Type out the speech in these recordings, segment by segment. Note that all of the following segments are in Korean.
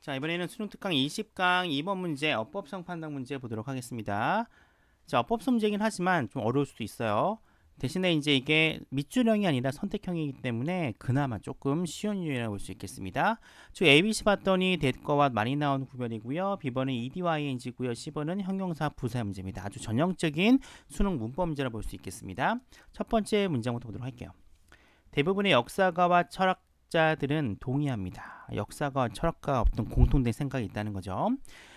자 이번에는 수능 특강 20강 2번 문제 어법성 판단 문제 보도록 하겠습니다. 자 어법성 문제긴 이 하지만 좀 어려울 수도 있어요. 대신에 이제 이게 밑줄형이 아니라 선택형이기 때문에 그나마 조금 쉬운 유형이라고 볼 수 있겠습니다. 즉 ABC 봤더니 대거와 많이 나온 구별이고요. B번은 EDYNG고요. C번은 형용사 부사 문제입니다. 아주 전형적인 수능 문법 문제라 고볼 수 있겠습니다. 첫 번째 문장부터 보도록 할게요. 대부분의 역사가와 철학 학자들은 동의합니다. 역사가 철학과 어떤 공통된 생각이 있다는 거죠.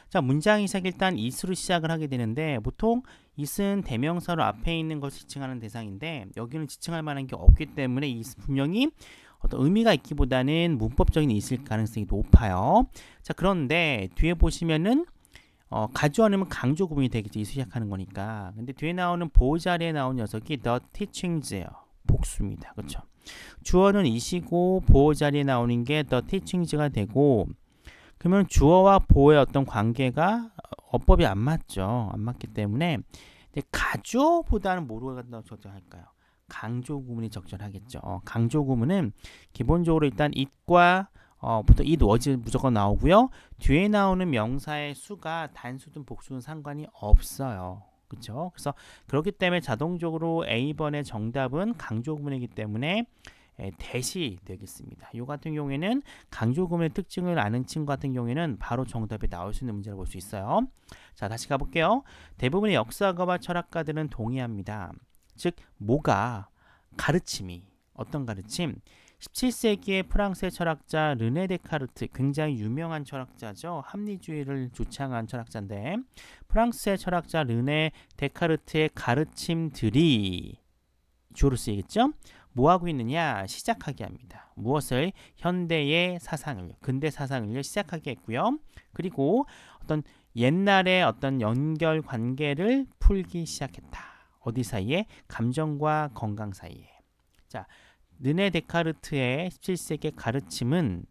자, 문장이 시작 일단 이스로 시작을 하게 되는데 보통 이스는 대명사로 앞에 있는 것을 지칭하는 대상인데 여기는 지칭할 만한 게 없기 때문에 이스 분명히 어떤 의미가 있기보다는 문법적인 있을 가능성이 높아요. 자, 그런데 뒤에 보시면은 어, 가주어는 강조 구분이 되겠죠. 이수 시작하는 거니까. 근데 뒤에 나오는 보호자리에 나온 녀석이 the teachings예요. 복수입니다. 그렇죠? 주어는 이시고 보호 자리에 나오는 게 the teachings가 되고 그러면 주어와 보호의 어떤 관계가 어법이 안 맞죠. 안 맞기 때문에 가조보다는 뭐로 간다 적절할까요? 강조 구문이 적절하겠죠. 어, 강조 구문은 기본적으로 일단 it과 어, 부터 이 워즈 무조건 나오고요. 뒤에 나오는 명사의 수가 단수든 복수든 상관이 없어요. 그렇죠? 그래서 그렇기 때문에 자동적으로 A번의 정답은 강조구문이기 때문에 예, 대시 되겠습니다. 이 같은 경우에는 강조구문의 특징을 아는 친구 같은 경우에는 바로 정답이 나올 수 있는 문제를 볼수 있어요. 자, 다시 가볼게요. 대부분의 역사가와 철학가들은 동의합니다. 즉, 뭐가 가르침이 어떤 가르침? 17세기의 프랑스의 철학자 르네 데카르트 굉장히 유명한 철학자죠. 합리주의를 주창한 철학자인데 프랑스의 철학자 르네 데카르트의 가르침들이 주로 쓰이겠죠. 뭐하고 있느냐? 시작하게 합니다. 무엇을? 현대의 사상을, 근대 사상을 시작하게 했고요. 그리고 어떤 옛날의 어떤 연결 관계를 풀기 시작했다. 어디 사이에? 감정과 건강 사이에. 자, 르네 데카르트의 1 7세기 가르침은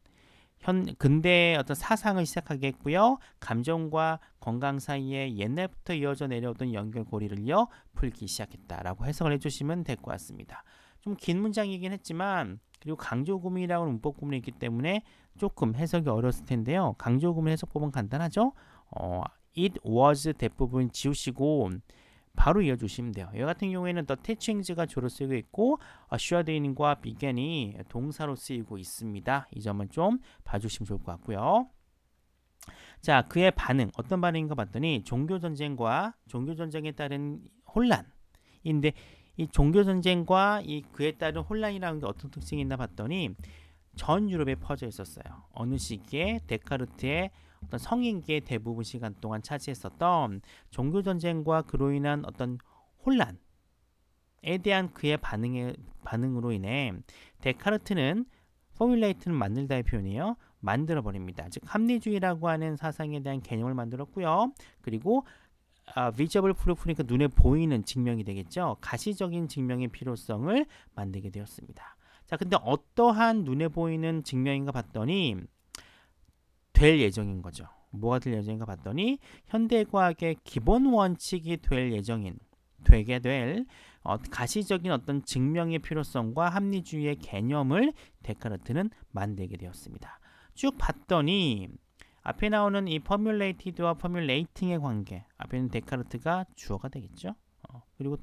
현 근대의 어떤 사상을 시작하게 했고요. 감정과 건강 사이에 옛날부터 이어져 내려오던 연결고리를요 풀기 시작했다라고 해석을 해주시면 될 것 같습니다. 좀 긴 문장이긴 했지만 그리고 강조구문이라고 문법구문이 있기 때문에 조금 해석이 어려웠을 텐데요. 강조구문 해석법은 간단하죠. 어, it was 대부분 지우시고 바로 이어주시면 돼요. 이 같은 경우에는 the teachings가 주로 쓰이고 있고 assure t h 과 began이 동사로 쓰이고 있습니다. 이 점은 좀 봐주시면 좋을 것 같고요. 자, 그의 반응, 어떤 반응인가 봤더니 종교전쟁과 종교전쟁에 따른 혼란인데 이 종교전쟁과 이 그에 따른 혼란이라는 게 어떤 특징이 있나 봤더니 전 유럽에 퍼져 있었어요. 어느 시기에 데카르트의 어떤 성인계 대부분 시간 동안 차지했었던 종교 전쟁과 그로 인한 어떤 혼란 에 대한 그의 반응에, 반응으로 인해 데카르트는 포뮬레이트는 만들다의 표현이에요. 만들어버립니다. 즉 합리주의라고 하는 사상에 대한 개념을 만들었고요. 그리고 아, 위저블 프루프니까 그 눈에 보이는 증명이 되겠죠. 가시적인 증명의 필요성을 만들게 되었습니다. 자, 근데 어떠한 눈에 보이는 증명인가 봤더니 될 예정인 거죠. 뭐가 될 예정인가 봤더니 현대과학의 기본 원칙이 될 예정인 되게 될 어, 가시적인 어떤 증명의 필요성과 합리주의의 개념을 데카르트는 만들게 되었습니다. 쭉 봤더니 앞에 나오는 이 퍼뮬레이티드와 퍼뮬레이팅의 관계 앞에는 데카르트가 주어가 되겠죠. 어, 그리고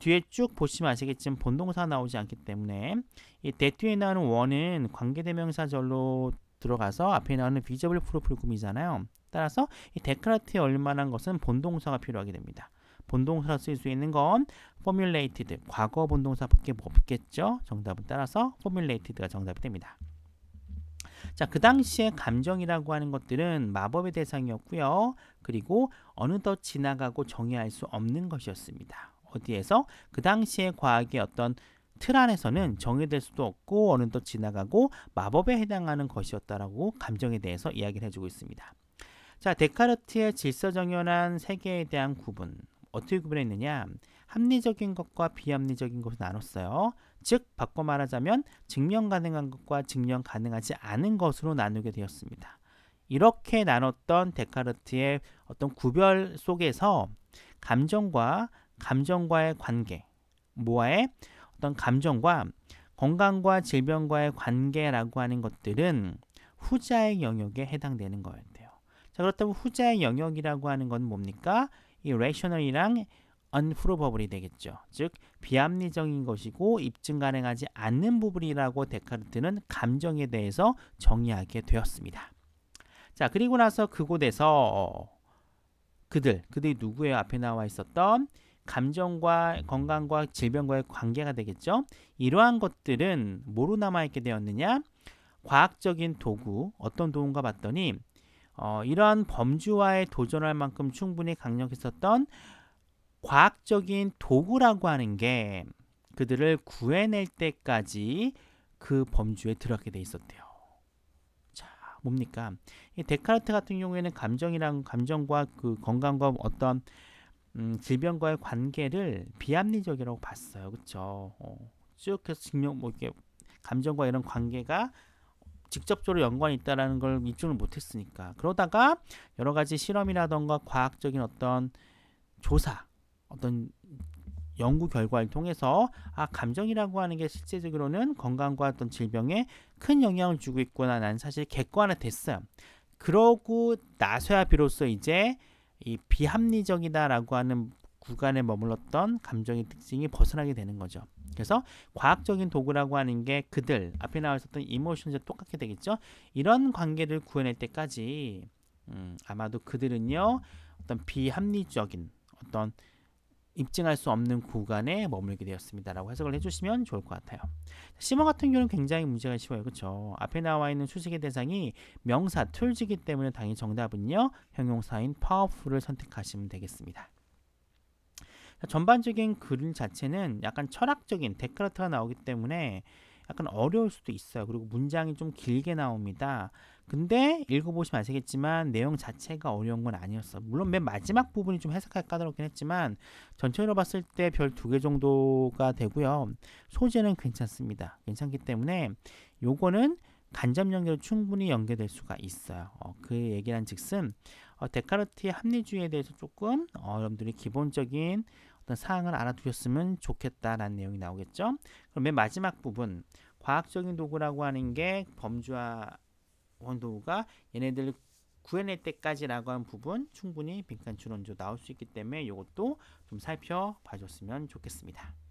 뒤에 쭉 보시면 아시겠지만 본동사 나오지 않기 때문에 이 대뒤에 나오는 원은 관계대명사절로 들어가서 앞에 나오는 비저블 프로필 구이잖아요 따라서 이 데크라트에 얼마한 것은 본동사가 필요하게 됩니다. 본동사로 쓸 수 있는 건 formulated, 과거 본동사밖에 없겠죠. 정답은 따라서 formulated가 정답이 됩니다. 자, 그 당시에 감정이라고 하는 것들은 마법의 대상이었고요. 그리고 어느덧 지나가고 정의할 수 없는 것이었습니다. 어디에서 그당시에 과학의 어떤 틀 안에서는 정의될 수도 없고 어느덧 지나가고 마법에 해당하는 것이었다라고 감정에 대해서 이야기를 해주고 있습니다. 자, 데카르트의 질서정연한 세계에 대한 구분 어떻게 구분했느냐? 합리적인 것과 비합리적인 것을 나눴어요. 즉, 바꿔 말하자면 증명 가능한 것과 증명 가능하지 않은 것으로 나누게 되었습니다. 이렇게 나눴던 데카르트의 어떤 구별 속에서 감정과 감정과의 관계, 모아의 어떤 감정과 건강과 질병과의 관계라고 하는 것들은 후자의 영역에 해당되는 거였대요. 자, 그렇다면 후자의 영역이라고 하는 건 뭡니까? 이 rational이랑 unprovable이 되겠죠. 즉 비합리적인 것이고 입증 가능하지 않는 부분이라고 데카르트는 감정에 대해서 정의하게 되었습니다. 자, 그리고 나서 그곳에서 그들, 그들이 누구예요? 앞에 나와 있었던 감정과 건강과 질병과의 관계가 되겠죠. 이러한 것들은 뭐로 남아있게 되었느냐? 과학적인 도구, 어떤 도구인 봤더니 어, 이러한 범주와의 도전할 만큼 충분히 강력했었던 과학적인 도구라고 하는 게 그들을 구해낼 때까지 그 범주에 들어가게 돼 있었대요. 자, 뭡니까? 이 데카르트 같은 경우에는 감정이랑 감정과 그 건강과 어떤 음, 질병과의 관계를 비합리적이라고 봤어요. 그렇죠? 어, 쭉 해서 증명 뭐 이게 감정과 이런 관계가 직접적으로 연관이 있다라는 걸 입증을 못했으니까 그러다가 여러 가지 실험이라던가 과학적인 어떤 조사 어떤 연구 결과를 통해서 아 감정이라고 하는 게 실제적으로는 건강과 어떤 질병에 큰 영향을 주고 있구나 난 사실 객관화 됐어요 그러고 나서야 비로소 이제 이 비합리적이다라고 하는 구간에 머물렀던 감정의 특징이 벗어나게 되는 거죠. 그래서 과학적인 도구라고 하는 게 그들 앞에 나와 었던 이모션과 똑같게 되겠죠. 이런 관계를 구해낼 때까지 음, 아마도 그들은요 어떤 비합리적인 어떤 입증할 수 없는 구간에 머물게 되었습니다라고 해석을 해주시면 좋을 것 같아요. 시머 같은 경우는 굉장히 문제가 쉬워요. 그렇죠? 앞에 나와 있는 수식의 대상이 명사, 툴즈기 때문에 당연히 정답은요. 형용사인 powerful을 선택하시면 되겠습니다. 전반적인 글 자체는 약간 철학적인 데크라트가 나오기 때문에 약간 어려울 수도 있어요. 그리고 문장이 좀 길게 나옵니다. 근데 읽어보시면 아시겠지만 내용 자체가 어려운 건 아니었어. 물론 맨 마지막 부분이 좀 해석할 까다롭긴 했지만 전체로 봤을 때 별 두 개 정도가 되고요. 소재는 괜찮습니다. 괜찮기 때문에 요거는 간접 연결로 충분히 연계될 수가 있어요. 어, 그 얘기란 즉슨 어, 데카르트의 합리주의에 대해서 조금 어, 여러분들이 기본적인 어떤 사항을 알아두셨으면 좋겠다라는 내용이 나오겠죠. 그럼 맨 마지막 부분 과학적인 도구라고 하는 게 범주화 원도구가 얘네들 구해낼 때까지라고 하는 부분 충분히 빈칸 추론조 나올 수 있기 때문에 이것도 좀 살펴봐줬으면 좋겠습니다.